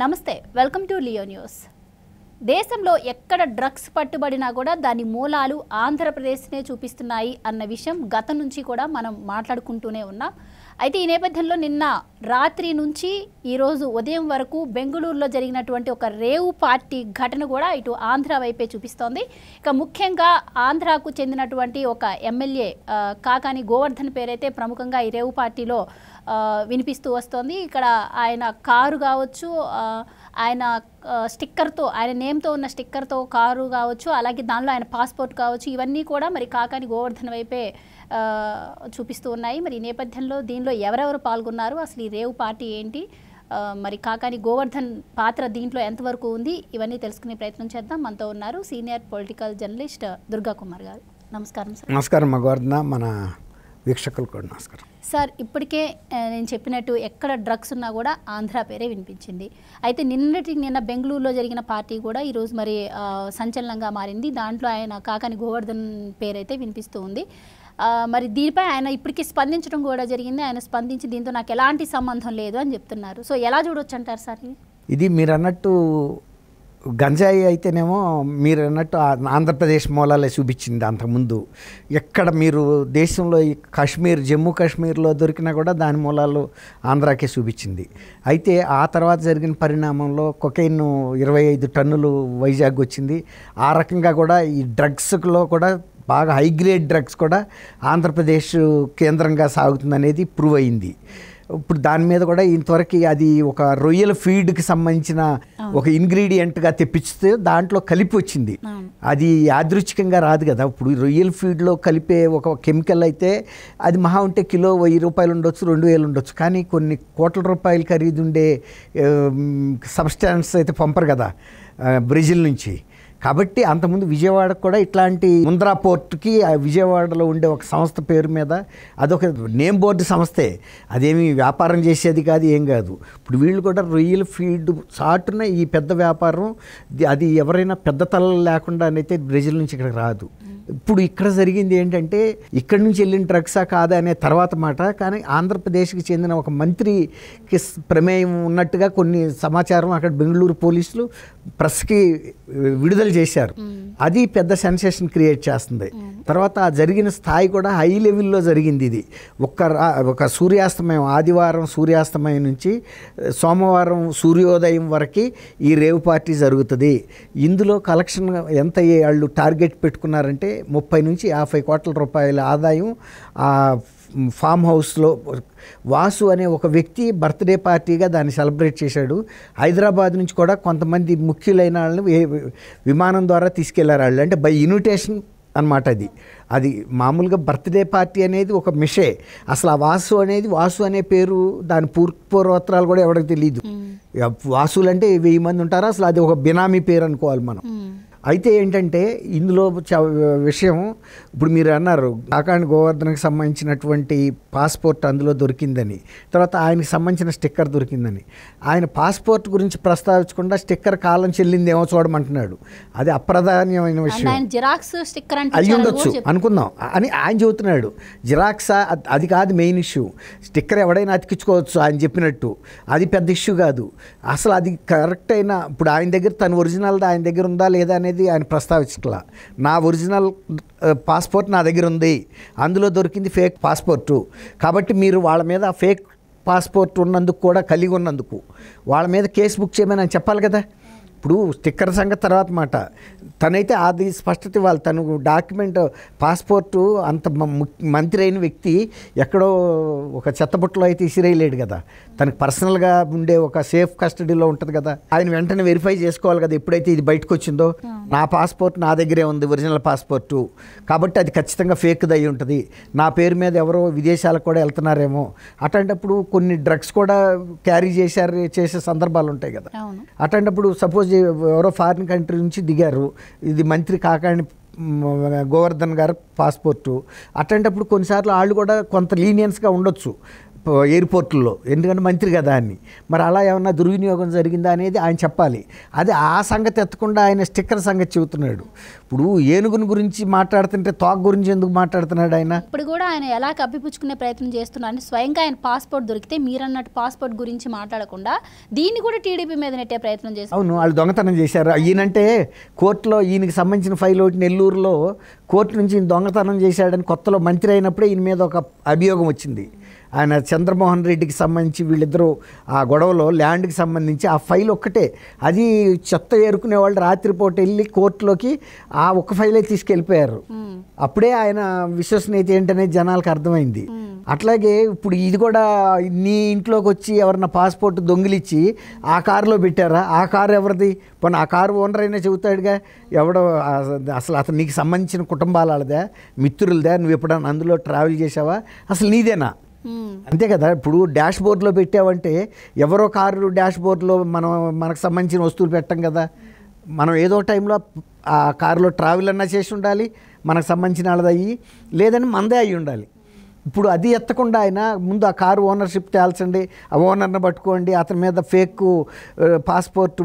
నమస్తే welcome to Leo news దేశంలో ఎక్కడ డ్రగ్స్ పట్టుబడినా కూడా దాని మూలాలు ఆంధ్రప్రదేశ్నే చూపిస్తున్నాయి అన్న విషయం గత నుంచి కూడా మనం మాట్లాడుకుంటూనే ఉన్నాం అయితే ఈ నేపథ్యంలో నిన్న రాత్రి నుంచి ఈరోజు ఉదయం వరకు బెంగళూరులో జరిగినటువంటి ఒక రేవు పార్టీ ఘటన కూడా ఇటు ఆంధ్ర వైపే చూపిస్తోంది ఇక ముఖ్యంగా ఆంధ్రాకు చెందినటువంటి ఒక ఎమ్మెల్యే కాకాని గోవర్ధన్ పేరైతే ప్రముఖంగా ఈ రేవు పార్టీలో వినిపిస్తూ వస్తోంది ఇక్కడ ఆయన కారు కావచ్చు ఆయన స్టిక్కర్తో ఆయన నేమ్తో ఉన్న స్టిక్కర్తో కారు కావచ్చు అలాగే దానిలో ఆయన పాస్పోర్ట్ కావచ్చు ఇవన్నీ కూడా మరి కాకాని గోవర్ధన్ వైపే చూపిస్తూ ఉన్నాయి మరి ఈ నేపథ్యంలో దీనిలో ఎవరెవరు పాల్గొన్నారు అసలు ఈ రేవు పార్టీ ఏంటి మరి కాకాని గోవర్ధన్ పాత్ర దీంట్లో ఎంతవరకు ఉంది ఇవన్నీ తెలుసుకునే ప్రయత్నం చేద్దాం మనతో ఉన్నారు senior political journalist Durga Kumar గారు నమస్కారం సార్ నమస్కారం మగవర్ధన మన వీక్షకులు కూడా నమస్కారం సార్ ఇప్పటికే నేను చెప్పినట్టు ఎక్కడ డ్రగ్స్ ఉన్నా కూడా ఆంధ్ర పేరే వినిపించింది అయితే నిన్నటి నిన్న బెంగళూరులో జరిగిన పార్టీ కూడా ఈరోజు మరి సంచలనంగా మారింది దాంట్లో ఆయన కాకాని గోవర్ధన్ పేరైతే వినిపిస్తూ ఉంది మరి దీనిపై ఆయన ఇప్పటికీ స్పందించడం కూడా జరిగింది ఆయన స్పందించి దీంతో నాకు ఎలాంటి సంబంధం లేదు అని చెప్తున్నారు సో ఎలా చూడొచ్చు అంటారు సార్ ఇది మీరు అన్నట్టు గంజాయి అయితేనేమో మీరు అన్నట్టు ఆంధ్రప్రదేశ్ మూలాలే చూపించింది అంతకుముందు ఎక్కడ మీరు దేశంలో ఈ కాశ్మీర్ జమ్మూ కాశ్మీర్లో దొరికినా కూడా దాని మూలాలు ఆంధ్రాకే చూపించింది అయితే ఆ తర్వాత జరిగిన పరిణామంలో కొకైన్ ఇరవై ఐదు టన్నులు వైజాగ్ వచ్చింది ఆ రకంగా కూడా ఈ డ్రగ్స్లో కూడా బాగా హైగ్రేడ్ డ్రగ్స్ కూడా ఆంధ్రప్రదేశ్ కేంద్రంగా సాగుతుంది అనేది ప్రూవ్ అయింది ఇప్పుడు దాని మీద కూడా ఇంతవరకు అది ఒక రొయ్యల ఫీడ్కి సంబంధించిన ఒక ఇంగ్రీడియంట్గా తెప్పిస్తే దాంట్లో కలిపి వచ్చింది అది యాదృచ్ఛికంగా రాదు కదా ఇప్పుడు రొయ్యల ఫీడ్లో కలిపే ఒక కెమికల్ అయితే అది మహా ఉంటే కిలో వెయ్యి రూపాయలు ఉండొచ్చు రెండు వేలు ఉండొచ్చు కానీ కొన్ని కోట్ల రూపాయలు ఖరీదుండే సబ్స్టాన్స్ అయితే పంపరు కదా బ్రెజిల్ నుంచి కాబట్టి అంతకుముందు విజయవాడ కూడా ఇట్లాంటి ముంద్రా పోర్ట్కి విజయవాడలో ఉండే ఒక సంస్థ పేరు మీద అదొక నేమ్ బోర్డు సంస్థే అదేమి వ్యాపారం చేసేది కాదు ఏం కాదు ఇప్పుడు వీళ్ళు కూడా రొయ్యల ఫీల్డ్ చాటున ఈ పెద్ద వ్యాపారం అది ఎవరైనా పెద్ద తలలు లేకుండా అయితే బ్రెజిల్ నుంచి ఇక్కడికి రాదు ఇప్పుడు ఇక్కడ జరిగింది ఏంటంటే ఇక్కడి నుంచి వెళ్ళిన డ్రగ్సా కాదా అనే తర్వాత మాట కానీ ఆంధ్రప్రదేశ్కి చెందిన ఒక మంత్రికి ప్రమేయం ఉన్నట్టుగా కొన్ని సమాచారం అక్కడ బెంగళూరు పోలీసులు ప్రెస్కి విడుదల చేశారు అది పెద్ద సెన్సేషన్ క్రియేట్ చేస్తుంది తర్వాత జరిగిన స్థాయి కూడా హై లెవెల్లో జరిగింది ఇది ఒక్క ఒక సూర్యాస్తమయం ఆదివారం సూర్యాస్తమయం నుంచి సోమవారం సూర్యోదయం వరకు ఈ రేవ్ పార్టీ జరుగుతుంది ఇందులో కలెక్షన్ ఎంత వాళ్ళు టార్గెట్ పెట్టుకున్నారంటే ముప్పై నుంచి యాభై కోట్ల రూపాయల ఆదాయం ఆ ఫామ్ హౌస్లో వాసు అనే ఒక వ్యక్తి బర్త్డే పార్టీగా దాన్ని సెలబ్రేట్ చేశాడు హైదరాబాద్ నుంచి కూడా కొంతమంది ముఖ్యులైన వాళ్ళని విమానం ద్వారా తీసుకెళ్లారు వాళ్ళు అంటే బై ఇన్విటేషన్ అనమాట అది అది మామూలుగా బర్త్డే పార్టీ అనేది ఒక మిషే అసలు ఆ వాసు అనేది వాసు అనే పేరు దాని పూర్వోత్తరాలు కూడా ఎవరికి తెలియదు వాసులు అంటే వెయ్యి మంది ఉంటారు అసలు అది ఒక బినామీ పేరు అనుకోవాలి మనం అయితే ఏంటంటే ఇందులో విషయం ఇప్పుడు మీరు అన్నారు కాకాండి గోవర్ధనకు సంబంధించినటువంటి పాస్పోర్ట్ అందులో దొరికిందని తర్వాత ఆయనకు సంబంధించిన స్టిక్కర్ దొరికిందని ఆయన పాస్పోర్ట్ గురించి ప్రస్తావించకుండా స్టిక్కర్ కాలం చెల్లిందేమో చూడమంటున్నాడు అది అప్రధాన్యమైన విషయం జిరాక్స్ స్టిక్కర్ అయ్యి ఉండొచ్చు అనుకుందాం అని ఆయన చెబుతున్నాడు జిరాక్స్ అది కాదు మెయిన్ ఇష్యూ స్టిక్కర్ ఎవడైనా అతికించుకోవచ్చు ఆయన చెప్పినట్టు అది పెద్ద ఇష్యూ కాదు అసలు అది కరెక్ట్ అయినా ఇప్పుడు ఆయన దగ్గర తన ఒరిజినల్ ఆయన దగ్గర ఉందా లేదా అనేది అనేది ఆయన ప్రస్తావించట్లా నా ఒరిజినల్ పాస్పోర్ట్ నా దగ్గర ఉంది అందులో దొరికింది ఫేక్ పాస్పోర్టు కాబట్టి మీరు వాళ్ళ మీద ఫేక్ పాస్పోర్ట్ ఉన్నందుకు కూడా కలిగి ఉన్నందుకు వాళ్ళ మీద కేసు బుక్ చేయమని చెప్పాలి కదా ఇప్పుడు స్టిక్కర్ సంగతి తర్వాత మాట తనైతే అది స్పష్టత ఇవ్వాలి తను డాక్యుమెంట్ పాస్పోర్టు అంత మంత్రి అయిన వ్యక్తి ఎక్కడో ఒక చెత్తబుట్టలో అయితే ఇసిరేయలేడు కదా తనకు పర్సనల్గా ఉండే ఒక సేఫ్ కస్టడీలో ఉంటుంది కదా ఆయన వెంటనే వెరిఫై చేసుకోవాలి కదా ఎప్పుడైతే ఇది బయటకు వచ్చిందో నా పాస్పోర్ట్ నా దగ్గరే ఉంది ఒరిజినల్ పాస్పోర్టు కాబట్టి అది ఖచ్చితంగా ఫేక్ది అయి ఉంటుంది నా పేరు మీద ఎవరో విదేశాలకు కూడా వెళ్తున్నారేమో అట్లాంటప్పుడు కొన్ని డ్రగ్స్ కూడా క్యారీ చేశారు చేసే సందర్భాలు ఉంటాయి కదా అట్లాంటప్పుడు సపోజ్ ఎవరో ఫారిన్ కంట్రీ నుంచి దిగారు ఇది మంత్రి కాకాని గోవర్ధన్ గారు పాస్పోర్టు అట్లాంటప్పుడు కొన్నిసార్లు వాళ్ళు కూడా కొంత లీనియన్స్గా ఉండొచ్చు ఎయిర్పోర్ట్లో ఎందుకంటే మంత్రి కదా అని మరి అలా ఏమన్నా దుర్వినియోగం జరిగిందా అనేది ఆయన చెప్పాలి అది ఆ సంగతి ఎత్తకుండా ఆయన స్టిక్కర్ సంగతి చెబుతున్నాడు ఇప్పుడు ఏనుగుని గురించి మాట్లాడుతుంటే తోక గురించి ఎందుకు మాట్లాడుతున్నాడు ఆయన ఇప్పుడు కూడా ఆయన ఎలా కప్పిపుచ్చుకునే ప్రయత్నం చేస్తున్నారని స్వయంగా ఆయన పాస్పోర్ట్ దొరికితే మీరన్నట్టు పాస్పోర్ట్ గురించి మాట్లాడకుండా దీన్ని కూడా టీడీపీ మీద నెట్టే ప్రయత్నం చేస్తారు అవును వాళ్ళు దొంగతనం చేశారు ఈయనంటే కోర్టులో ఈయనకి సంబంధించిన ఫైల్ ఒకటి నెల్లూరులో కోర్టు నుంచి దొంగతనం చేశాడని కొత్తలో మంత్రి అయినప్పుడే ఈయన మీద ఒక అభియోగం వచ్చింది ఆయన చంద్రమోహన్ రెడ్డికి సంబంధించి వీళ్ళిద్దరూ ఆ గొడవలో ల్యాండ్కి సంబంధించి ఆ ఫైల్ ఒక్కటే అది చెత్త ఏరుకునే వాళ్ళు రాత్రిపూట వెళ్ళి కోర్టులోకి ఆ ఒక్క ఫైలే తీసుకెళ్ళిపోయారు అప్పుడే ఆయన విశ్వసనీయత ఏంటనేది జనాలకు అర్థమైంది అట్లాగే ఇప్పుడు ఇది కూడా నీ ఇంట్లోకి వచ్చి ఎవరన్నా పాస్పోర్ట్ దొంగిలిచ్చి ఆ కారులో పెట్టారా ఆ కారు ఎవరిది పోనీ ఆ కారు ఓనర్ అయినా చెబుతాడుగా ఎవడో అసలు అతను నీకు సంబంధించిన కుటుంబాలదా మిత్రులదా నువ్వు ఎప్పుడన్నా అందులో ట్రావెల్ చేసావా అసలు నీదేనా Hmm. అంతే కదా ఇప్పుడు డాష్ బోర్డ్లో పెట్టావంటే ఎవరో కారు డాష్ బోర్డ్లో మనం మనకు సంబంధించిన వస్తువులు పెట్టాం కదా మనం ఏదో టైంలో ఆ కారులో ట్రావెల్ అన్నా చేసి ఉండాలి మనకు సంబంధించిన వాళ్ళది అయ్యి లేదని మందే అయ్యి ఉండాలి ఇప్పుడు అది ఎత్తకుండా ఆయన ముందు ఆ కారు ఓనర్షిప్ తేల్చండి ఆ ఓనర్ని పట్టుకోండి అతని మీద ఫేక్ పాస్పోర్ట్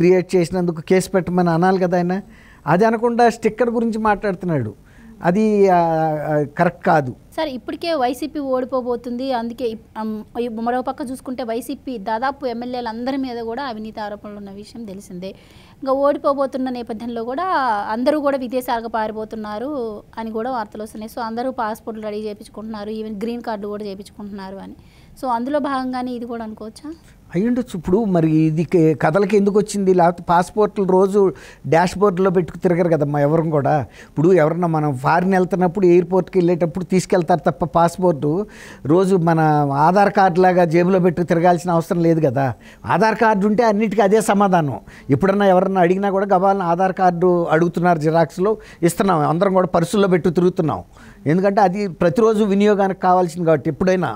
క్రియేట్ చేసినందుకు కేసు పెట్టమని అనాలి కదా ఆయన అది అనకుండా స్టిక్కర్ గురించి మాట్లాడుతున్నాడు అది కరెక్ట్ కాదు సార్ ఇప్పటికే వైసీపీ ఓడిపోబోతుంది అందుకే మరో పక్క చూసుకుంటే వైసీపీ దాదాపు ఎమ్మెల్యేలు అందరి మీద కూడా అవినీతి ఆరోపణలు ఉన్న విషయం తెలిసిందే ఇంకా ఓడిపోబోతున్న నేపథ్యంలో కూడా అందరూ కూడా విదేశాలకు పారిపోతున్నారు అని కూడా వార్తలు వస్తున్నాయి సో అందరూ పాస్పోర్ట్లు రెడీ చేయించుకుంటున్నారు ఈవెన్ గ్రీన్ కార్డు కూడా చేయించుకుంటున్నారు అని సో అందులో భాగంగానే ఇది కూడా అనుకోవచ్చా ఉండొచ్చు ఇప్పుడు మరి ఇది కథలకి ఎందుకు వచ్చింది లేకపోతే పాస్పోర్ట్లు రోజు డాష్ బోర్డులో పెట్టుకు తిరగరు కదమ్మా ఎవరు కూడా ఇప్పుడు ఎవరన్నా మనం ఫారిన్ వెళ్తున్నప్పుడు ఎయిర్పోర్ట్కి వెళ్ళేటప్పుడు తీసుకెళ్తారు తప్ప పాస్పోర్టు రోజు మన ఆధార్ కార్డు లాగా జేబులో పెట్టుకు తిరగాల్సిన అవసరం లేదు కదా ఆధార్ కార్డు ఉంటే అన్నిటికీ అదే సమాధానం ఎప్పుడన్నా ఎవరన్నా అడిగినా కూడా గవాలని ఆధార్ కార్డు అడుగుతున్నారు జిరాక్స్లో ఇస్తున్నాం అందరం కూడా పర్సుల్లో పెట్టు తిరుగుతున్నాం ఎందుకంటే అది ప్రతిరోజు వినియోగానికి కావాల్సింది కాబట్టి ఎప్పుడైనా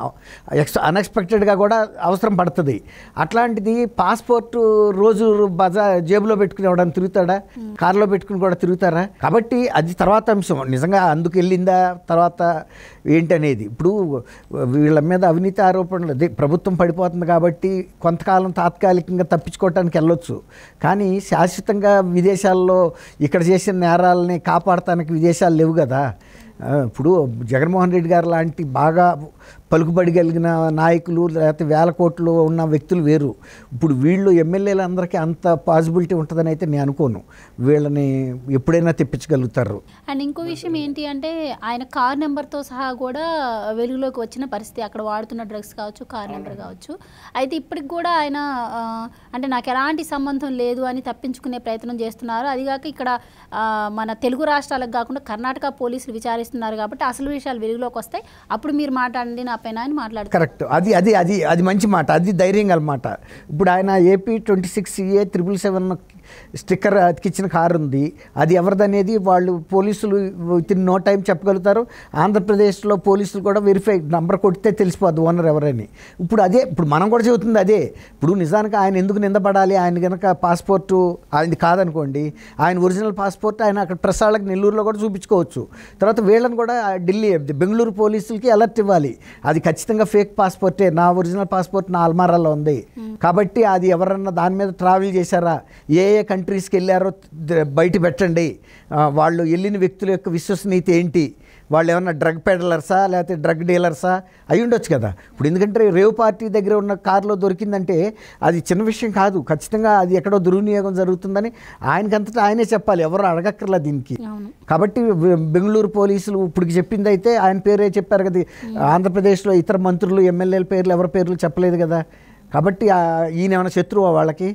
ఎక్స్ అన్ఎక్స్పెక్టెడ్గా కూడా అవసరం పడుతుంది అట్లాంటిది పాస్పోర్ట్ రోజు బజా జేబులో పెట్టుకుని ఎవడని తిరుగుతాడా కారులో పెట్టుకుని కూడా తిరుగుతారా కాబట్టి అది తర్వాత అంశం నిజంగా అందుకు వెళ్ళిందా తర్వాత ఏంటనేది ఇప్పుడు వీళ్ళ మీద అవినీతి ఆరోపణలు అదే ప్రభుత్వం పడిపోతుంది కాబట్టి కొంతకాలం తాత్కాలికంగా తప్పించుకోవటానికి వెళ్ళొచ్చు కానీ శాశ్వతంగా విదేశాల్లో ఇక్కడ చేసిన నేరాలని కాపాడటానికి విదేశాలు లేవు కదా ఇప్పుడు జగన్మోహన్ రెడ్డి గారు లాంటి బాగా పలుకుబడి కలిగిన నాయకులు లేకపోతే వేల కోట్లు ఉన్న వ్యక్తులు వేరు ఇప్పుడు వీళ్ళు ఎమ్మెల్యేలందరికీ అంత పాసిబిలిటీ ఉంటుందని అయితే నేను అనుకోను వీళ్ళని ఎప్పుడైనా తెప్పించగలుగుతారు అండ్ ఇంకో విషయం ఏంటి అంటే ఆయన కార్ నెంబర్తో సహా కూడా వెలుగులోకి వచ్చిన పరిస్థితి అక్కడ వాడుతున్న డ్రగ్స్ కావచ్చు కార్ నెంబర్ కావచ్చు అయితే ఇప్పటికి కూడా ఆయన అంటే నాకు ఎలాంటి సంబంధం లేదు అని తప్పించుకునే ప్రయత్నం చేస్తున్నారు అదిగాక ఇక్కడ మన తెలుగు రాష్ట్రాలకు కాకుండా కర్ణాటక పోలీసులు విచారిస్తారు చేస్తున్నారు కాబట్టి అసలు విషయాలు వెలుగులోకి వస్తాయి అప్పుడు మీరు మాట్లాడండి నా పైన అని మాట్లాడుతారు కరెక్ట్ అది అది అది అది మంచి మాట అది ధైర్యం అనమాట ఇప్పుడు ఆయన AP twenty six A triple seven sticker అతికిచ్చిన కారు ఉంది అది ఎవరిదనేది వాళ్ళు పోలీసులు విత్ నో టైం చెప్పగలుగుతారు ఆంధ్రప్రదేశ్లో పోలీసులు కూడా వెరిఫై నంబర్ కొడితే తెలిసిపోద్ది ఓనర్ ఎవరని ఇప్పుడు అదే ఇప్పుడు మనం కూడా చెబుతుంది అదే ఇప్పుడు నిజానికి ఆయన ఎందుకు నిందపడాలి ఆయన కనుక పాస్పోర్టు ఆయనది కాదనుకోండి ఆయన ఒరిజినల్ పాస్పోర్ట్ ఆయన అక్కడ ప్రసాళ్ళకి నెల్లూరులో కూడా చూపించుకోవచ్చు తర్వాత వీళ్ళని కూడా ఢిల్లీ బెంగళూరు పోలీసులకి అలర్ట్ ఇవ్వాలి అది ఖచ్చితంగా ఫేక్ పాస్పోర్టే నా ఒరిజినల్ పాస్పోర్ట్ నా అల్మారాలో ఉంది కాబట్టి అది ఎవరన్నా దాని మీద ట్రావెల్ చేశారా ఏ ఏ కంట్రీస్కి వెళ్ళారో బయట పెట్టండి వాళ్ళు వెళ్ళిన వ్యక్తుల యొక్క విశ్వసనీయత ఏంటి వాళ్ళు ఏమన్నా డ్రగ్ పెడలర్సా లేకపోతే డ్రగ్ డీలర్సా అయి ఉండొచ్చు కదా ఇప్పుడు ఎందుకంటే రేవ్ పార్టీ దగ్గర ఉన్న కారులో దొరికిందంటే అది చిన్న విషయం కాదు ఖచ్చితంగా అది ఎక్కడో దుర్వినియోగం జరుగుతుందని ఆయనకంతటా ఆయనే చెప్పాలి ఎవరు అడగక్కర్లా దీనికి కాబట్టి బెంగళూరు పోలీసులు ఇప్పుడు చెప్పింది అయితే ఆయన పేరే చెప్పారు కదా ఆంధ్రప్రదేశ్లో ఇతర మంత్రులు ఎమ్మెల్యేల పేర్లు ఎవరి పేర్లు చెప్పలేదు కదా కాబట్టి ఈయన ఏమైనా శత్రువా వాళ్ళకి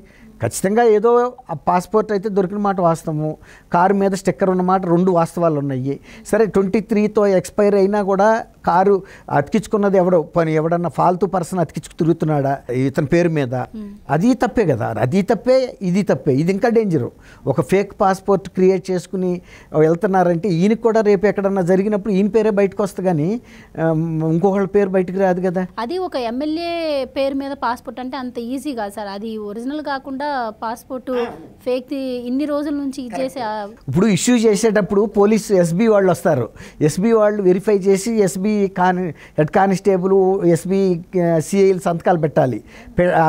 ఖచ్చితంగా ఏదో ఆ పాస్పోర్ట్ అయితే దొరికిన మాట వాస్తవము కారు మీద స్టిక్కర్ ఉన్న మాట రెండు వాస్తవాలు ఉన్నాయి సరే ట్వంటీ త్రీతో ఎక్స్పైర్ అయినా కూడా కారు అతికించుకున్నది ఎవడో పని ఎవడన్నా ఫాల్తూ పర్సన్ అతికించుకు తిరుగుతున్నాడా ఇతని పేరు మీద hmm. అది తప్పే కదా అది తప్పే ఇది తప్పే ఇది ఇంకా డేంజరు ఒక ఫేక్ పాస్పోర్ట్ క్రియేట్ చేసుకుని వెళ్తున్నారంటే ఈయనకి కూడా రేపు ఎక్కడన్నా జరిగినప్పుడు ఈయన పేరే బయటకు వస్తుంది కానీ ఇంకొకళ్ళ పేరు బయటకు రాదు కదా అది ఒక ఎమ్మెల్యే పేరు మీద పాస్పోర్ట్ అంటే అంత ఈజీ కాదు సార్ అది ఒరిజినల్ కాకుండా పాస్పోర్ట్ ఫేక్ ఇన్ని రోజుల నుంచి ఇచ్చేసే ఇప్పుడు ఇష్యూ చేసేటప్పుడు పోలీసు ఎస్బీ వాళ్ళు వస్తారు ఎస్బీ వాళ్ళు వెరిఫై చేసి ఎస్బీ ఎస్బీ కాని హెడ్ కానిస్టేబుల్ ఎస్బీ సిఐలు సంతకాలు పెట్టాలి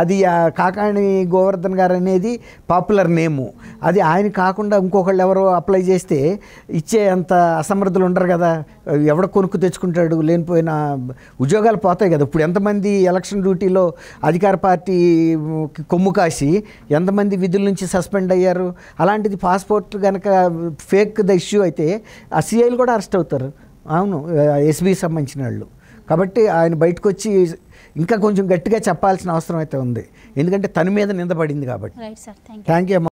అది కాకాణి గోవర్ధన్ గారు అనేది పాపులర్ నేము అది ఆయన కాకుండా ఇంకొకళ్ళు ఎవరో అప్లై చేస్తే ఇచ్చే అంత అసమర్థులు ఉండరు కదా ఎవడ కొనుక్కు తెచ్చుకుంటాడు లేనిపోయిన ఉద్యోగాలు పోతాయి కదా ఇప్పుడు ఎంతమంది ఎలక్షన్ డ్యూటీలో అధికార పార్టీ కొమ్ము కాసి ఎంతమంది విధుల నుంచి సస్పెండ్ అయ్యారు అలాంటిది పాస్పోర్ట్ కనుక ఫేక్ ద ఇష్యూ అయితే ఆ సిఐలు కూడా అరెస్ట్ అవుతారు అవును ఎస్బీ సంబంధించిన వాళ్ళు కాబట్టి ఆయన బయటకు వచ్చి ఇంకా కొంచెం గట్టిగా చెప్పాల్సిన అవసరం అయితే ఉంది ఎందుకంటే తన మీద నిందపడింది కాబట్టి థ్యాంక్ యూ